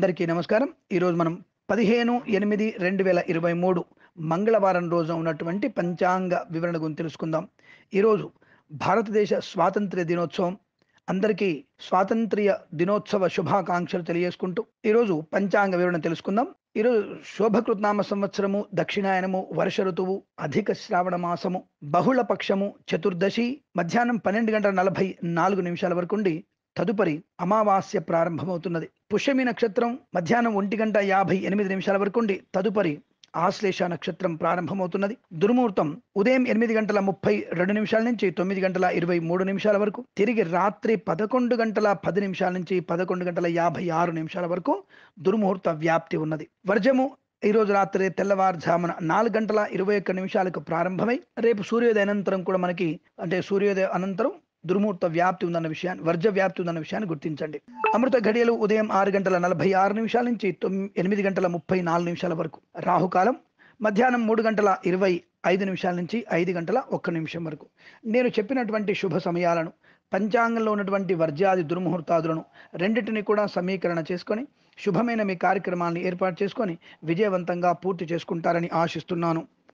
అందరికీ నమస్కారం ఈరోజు మనం పదిహేను ఎనిమిది రెండు వేల ఇరవై మూడు మంగళవారం రోజు ఉన్నటువంటి పంచాంగ వివరణ గురించి తెలుసుకుందాం ఈరోజు భారతదేశ స్వాతంత్ర్య దినోత్సవం అందరికీ స్వాతంత్ర్య దినోత్సవ శుభాకాంక్షలు తెలియజేసుకుంటూ ఈరోజు పంచాంగ వివరణ తెలుసుకుందాం ఈరోజు శోభకృత్నామ సంవత్సరము దక్షిణాయనము వర్ష ఋతువు అధిక శ్రావణ మాసము బహుళ పక్షము చతుర్దశి మధ్యాహ్నం పన్నెండు గంటల నలభై నాలుగు నిమిషాల వరకు ఉండి తదుపరి అమావాస్య ప్రారంభమవుతున్నది పుష్యమి నక్షత్రం మధ్యాహ్నం ఒంటి గంట యాభై ఎనిమిది నిమిషాల వరకు ఉండి తదుపరి ఆశ్లేష నక్షత్రం ప్రారంభమవుతున్నది దుర్ముహూర్తం ఉదయం ఎనిమిది గంటల ముప్పై రెండు నిమిషాల నుంచి తొమ్మిది గంటల ఇరవై మూడు నిమిషాల వరకు తిరిగి రాత్రి పదకొండు గంటల పది నిమిషాల నుంచి పదకొండు గంటల యాభై ఆరు నిమిషాల వరకు దుర్ముహూర్త వ్యాప్తి ఉన్నది వర్జము ఈరోజు రాత్రి తెల్లవారుజామున నాలుగు గంటల ఇరవై ఒక్క నిమిషాలకు ప్రారంభమై రేపు సూర్యోదయ అనంతరం కూడా మనకి అంటే సూర్యోదయ అనంతరం దుర్ముహూర్త వ్యాప్తి ఉందన్న విషయాన్ని వర్జ వ్యాప్తి ఉందన్న విషయాన్ని గుర్తించండి అమృత ఘడియలు ఉదయం ఆరు గంటల నలభై ఆరు నిమిషాల నుంచి ఎనిమిది గంటల ముప్పై నాలుగు నిమిషాల వరకు రాహుకాలం మధ్యాహ్నం మూడు గంటల ఇరవై ఐదు నిమిషాల నుంచి ఐదు గంటల ఒక్క నిమిషం వరకు నేను చెప్పినటువంటి శుభ సమయాలను పంచాంగంలో ఉన్నటువంటి వర్జాది దుర్ముహూర్తాదులను రెండింటిని కూడా సమీకరణ చేసుకొని శుభమైన మీ కార్యక్రమాన్ని ఏర్పాటు చేసుకొని విజయవంతంగా పూర్తి చేసుకుంటారని ఆశిస్తున్నాను